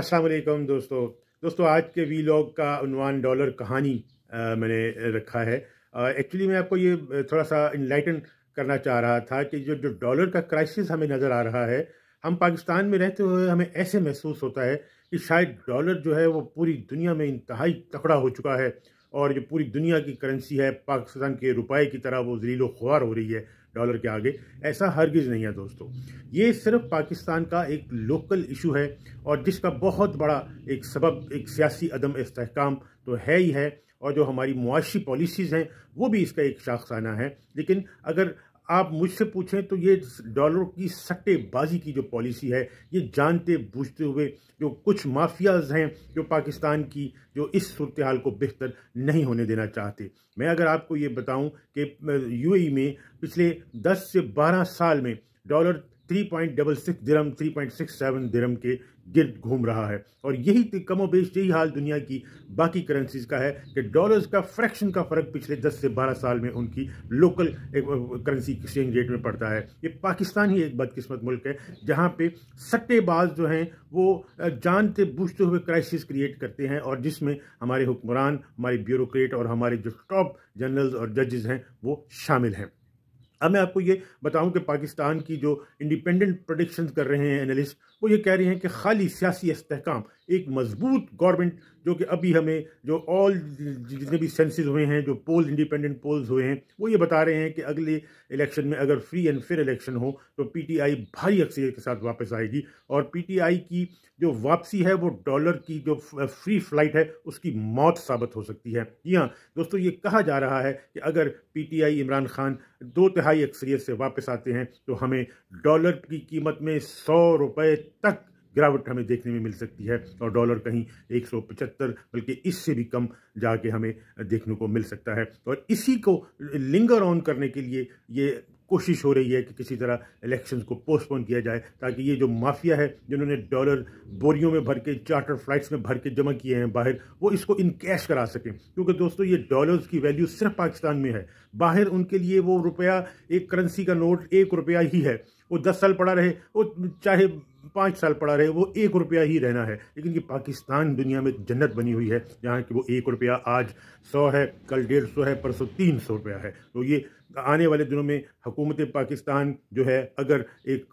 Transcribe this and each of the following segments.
अस्सलाम दोस्तों दोस्तों आज के वी लॉग का अनवान डॉलर कहानी आ, मैंने रखा है एक्चुअली मैं आपको ये थोड़ा सा इनलाइटन करना चाह रहा था कि जो जो डॉलर का क्राइसिस हमें नज़र आ रहा है हम पाकिस्तान में रहते हुए हमें ऐसे महसूस होता है कि शायद डॉलर जो है वो पूरी दुनिया में इंतहाई तकड़ा हो चुका है और जो पूरी दुनिया की करेंसी है पाकिस्तान के रुपए की तरह वो जलीलो खुआर हो रही है डॉलर के आगे ऐसा हरगिज़ नहीं है दोस्तों ये सिर्फ पाकिस्तान का एक लोकल इशू है और जिसका बहुत बड़ा एक सबब एक सियासी अदम इसकाम तो है ही है और जो हमारी मुआशी पॉलिसीज़ हैं वो भी इसका एक शाखसाना है लेकिन अगर आप मुझसे पूछें तो ये डॉलर की सट्टेबाजी की जो पॉलिसी है ये जानते बूझते हुए जो कुछ माफियाज हैं जो पाकिस्तान की जो इस सूरत हाल को बेहतर नहीं होने देना चाहते मैं अगर आपको ये बताऊं कि यूएई में पिछले 10 से 12 साल में dollar three point double six दिरम थ्री पॉइंट सिक्स सेवन दिरम के गिर्द घूम रहा है और यही तो कमो बेश यही हाल दुनिया की बाकी करेंसीज़ का है कि डॉलर्स का फ्रैक्शन का फ़र्क पिछले 10 से 12 साल में उनकी लोकल करेंसी एक्सचेंज रेट में पड़ता है ये पाकिस्तान ही एक बदकिस्मत मुल्क है जहाँ पे सट्टेबाज जो हैं वो जानते बूझते हुए क्राइसिस क्रिएट करते हैं और जिसमें हमारे हुक्मरान हमारे ब्यूरोक्रेट और हमारे जो टॉप जनरल्स और जजेज़ हैं वो शामिल हैं अब मैं आपको ये बताऊं कि पाकिस्तान की जो इंडिपेंडेंट प्रोडिक्शन कर रहे हैं एनालिस्ट वो ये कह रहे हैं कि खाली सियासी इस्तेकाम एक मजबूत गवर्नमेंट जो कि अभी हमें जो ऑल जितने भी सेंसेस हुए हैं जो पोल इंडिपेंडेंट पोल्स हुए हैं वो ये बता रहे हैं कि अगले इलेक्शन में अगर फ्री एंड फेयर इलेक्शन हो तो पीटीआई भारी अक्सर के साथ वापस आएगी और पीटीआई की जो वापसी है वो डॉलर की जो फ्री फ्लाइट है उसकी मौत साबित हो सकती है जी हाँ दोस्तों ये कहा जा रहा है कि अगर पी इमरान खान दो तिहाई हाई एक्सरेज से वापस आते हैं तो हमें डॉलर की कीमत में सौ रुपये तक गिरावट हमें देखने में मिल सकती है और डॉलर कहीं एक सौ पचहत्तर बल्कि इससे भी कम जाके हमें देखने को मिल सकता है और इसी को लिंगर ऑन करने के लिए ये कोशिश हो रही है कि किसी तरह इलेक्शन को पोस्टपोन किया जाए ताकि ये जो माफिया है जिन्होंने डॉलर बोरियों में भर के चार्टर फ्लाइट्स में भर के जमा किए हैं बाहर वो इसको इन कैश करा सकें क्योंकि दोस्तों ये डॉलर्स की वैल्यू सिर्फ पाकिस्तान में है बाहर उनके लिए वो रुपया एक करेंसी का नोट एक रुपया ही है वो दस साल पड़ा रहे वो चाहे पाँच साल पड़ा रहे वो एक रुपया ही रहना है लेकिन ये पाकिस्तान दुनिया में जन्नत बनी हुई है जहाँ कि वो एक रुपया आज सौ है कल डेढ़ सौ है परसों तीन सौ रुपया है तो ये आने वाले दिनों में हुकूमत पाकिस्तान जो है अगर एक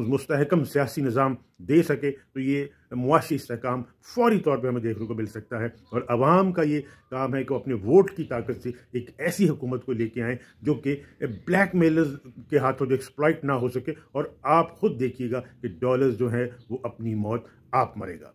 मुस्तकम सियासी निज़ाम दे सके तो ये मुआशी इसकाम फौरी तौर पर हमें देखने को मिल सकता है और आवाम का ये काम है कि अपने वोट की ताकत से एक ऐसी हुकूमत को लेके आए जो कि ब्लैक मेलर्स के हाथों जो एक्सप्लाइट ना हो सके और आप खुद देखिएगा कि डॉलर्स जो हैं वो अपनी मौत आप मरेगा